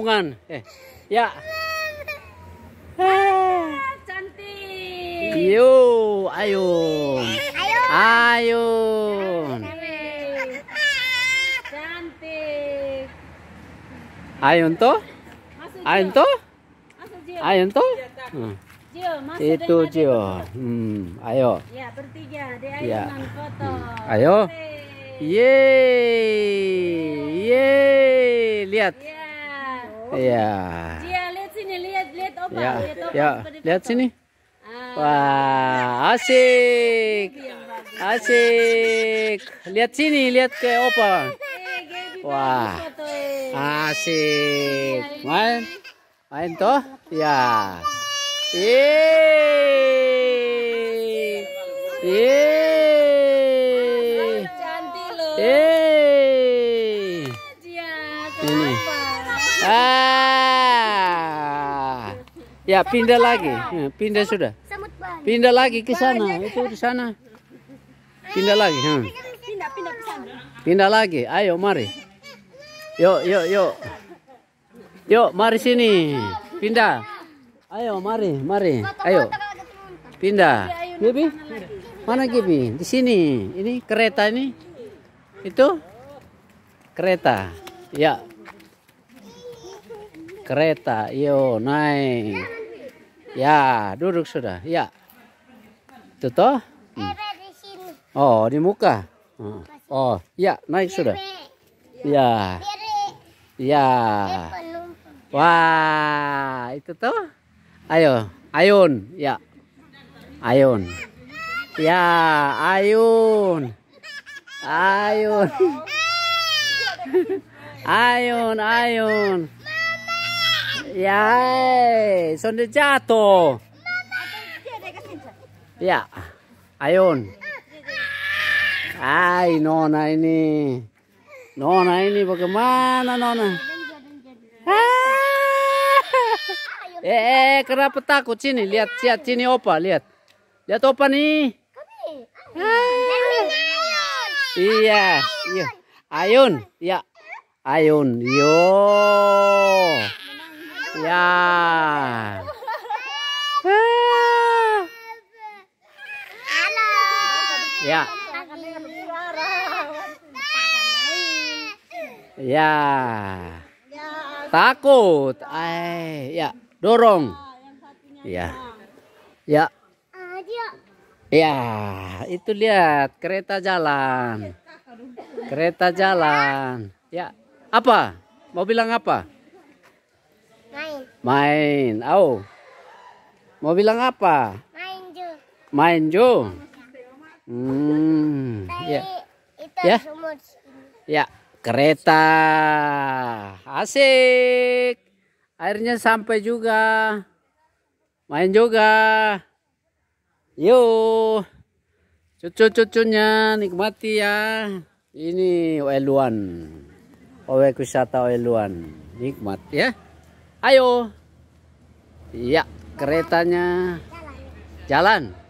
Eh, ya. Ah, cantik. Yo, ayo. Ayo. Cantik. Ayo to? Ayo to? Ayo to? Hmm. Itu Jio. Hmm, ayo. Ya, bertiga. Dia ayo ya. foto. Ayo. Yeay. Yeay. Lihat. Yeah. Iya. Iya, lihat sini, lihat, lihat opa, ya. lihat opa. Ya. Lihat sini. Ah. Wah, asik. Asik. Lihat sini, lihat ke opa. Iya, gitu, Wah. Asik. Iya, main. Main toh? Ya. Eh. Eh. Cantik loh. Eh. Ini. Ah. Ya, pindah Samut lagi. Ya, pindah Samut, sudah. Samut pindah lagi ke sana. Itu di sana. Pindah lagi. Hmm. Pindah, pindah ke sana. Pindah lagi. Ayo, mari. Yuk, yuk, yuk. Yuk, mari sini. Pindah. Ayo, mari, mari. Ayo. Pindah. Gibi? Mana Gibi? Di sini. Ini kereta ini. Itu kereta. Ya, kereta. Yo, naik. Ya, duduk sudah. Ya. Itu toh? Hmm. Oh, di muka. Hmm. Oh, ya, naik sudah. Ya. Ya. Wah, itu toh? Ayo, ayun, ya. Ayun. Ya, Ayun. Ayun, ayun. ayun ya, Yay! Sondeggiato! Ya. Ayun. Ay, nona ini. Nona ini bagaimana nona? Eh, eh, kenapa takut sini? Lihat, lihat sini opa, lihat. Lihat opa nih. Ah! Iya, iya. Ayun, ya. Ayun, yo. Ya. Ya. Ya. Takut. Eh, ya, dorong. Ya. Ya. Ya, itu lihat kereta jalan. Kereta jalan. Ya, apa? Mau bilang apa? Main. Au. Mau bilang apa? main main Ju. Hmm. Ya. Ya. Ya, kereta. Asik. Airnya sampai juga. Main juga. Yuk. Cucu-cucunya nikmati ya. Ini OL1. wisata OL1. Nikmat ya. Ayo. Ya, keretanya jalan.